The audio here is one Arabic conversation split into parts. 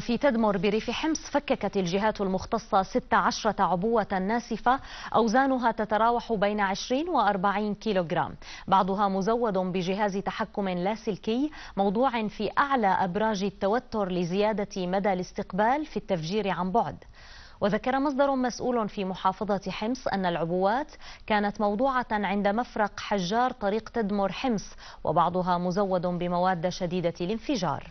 في تدمر بريف حمص فككت الجهات المختصة 16 عبوة ناسفة أوزانها تتراوح بين 20 و 40 كيلوغرام بعضها مزود بجهاز تحكم لاسلكي موضوع في أعلى أبراج التوتر لزيادة مدى الاستقبال في التفجير عن بعد وذكر مصدر مسؤول في محافظة حمص أن العبوات كانت موضوعة عند مفرق حجار طريق تدمر حمص وبعضها مزود بمواد شديدة الانفجار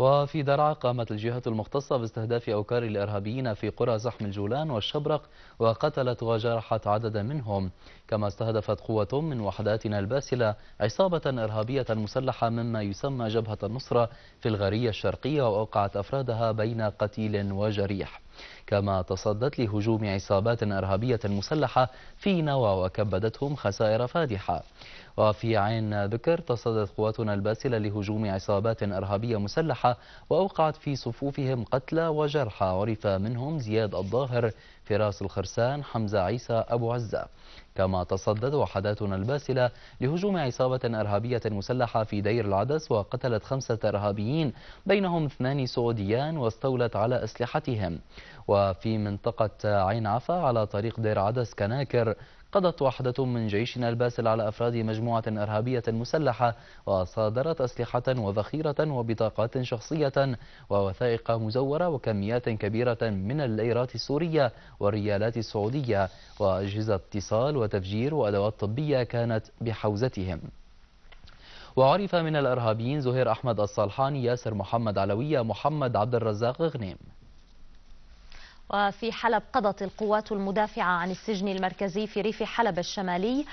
وفي درعا قامت الجهات المختصة باستهداف أوكار الإرهابيين في قرى زحم الجولان والشبرق وقتلت وجرحت عددا منهم كما استهدفت قوة من وحداتنا الباسلة عصابة إرهابية مسلحة مما يسمى جبهة النصرة في الغرية الشرقية وأوقعت أفرادها بين قتيل وجريح كما تصدت لهجوم عصابات إرهابية مسلحة في نوى وكبدتهم خسائر فادحة وفي عين بكر تصدت قواتنا الباسلة لهجوم عصابات إرهابية مسلحة وأوقعت في صفوفهم قتلى وجرحى عرف منهم زياد الظاهر فراس الخرسان حمزة عيسى أبو عزة كما تصدت وحداتنا الباسلة لهجوم عصابة إرهابية مسلحة في دير العدس وقتلت خمسة إرهابيين بينهم اثنان سعوديان واستولت على أسلحتهم وفي منطقة عين عفا على طريق دير عدس كناكر قضت وحدة من جيشنا الباسل على أفراد مجموعة إرهابية مسلحة وصادرت أسلحة وذخيرة وبطاقات شخصية ووثائق مزورة وكميات كبيرة من الليرات السورية والريالات السعودية وأجهزة اتصال وتفجير وأدوات طبية كانت بحوزتهم وعرف من الإرهابيين زهير أحمد الصالحاني ياسر محمد علوية محمد عبد الرزاق غنيم وفي حلب قضت القوات المدافعة عن السجن المركزي في ريف حلب الشمالي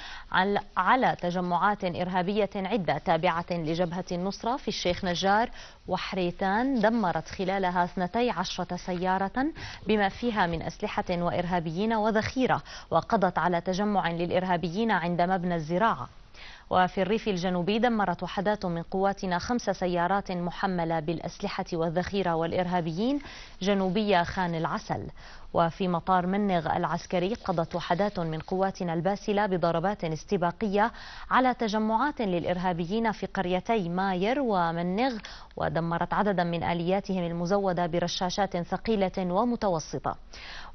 على تجمعات إرهابية عدة تابعة لجبهة النصرة في الشيخ نجار وحريتان دمرت خلالها 12 سيارة بما فيها من أسلحة وإرهابيين وذخيرة وقضت على تجمع للإرهابيين عند مبنى الزراعة وفي الريف الجنوبي دمرت وحدات من قواتنا خمس سيارات محملة بالأسلحة والذخيرة والإرهابيين جنوبية خان العسل وفي مطار منغ العسكري قضت وحدات من قواتنا الباسلة بضربات استباقية على تجمعات للإرهابيين في قريتي ماير ومنغ ودمرت عددا من آلياتهم المزودة برشاشات ثقيلة ومتوسطة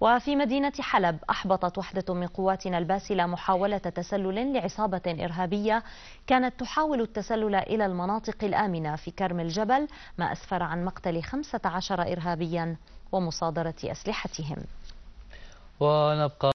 وفي مدينة حلب أحبطت وحدة من قواتنا الباسلة محاولة تسلل لعصابة إرهابية كانت تحاول التسلل إلى المناطق الآمنة في كرم الجبل ما أسفر عن مقتل 15 إرهابيا ومصادرة أسلحتهم ونبقى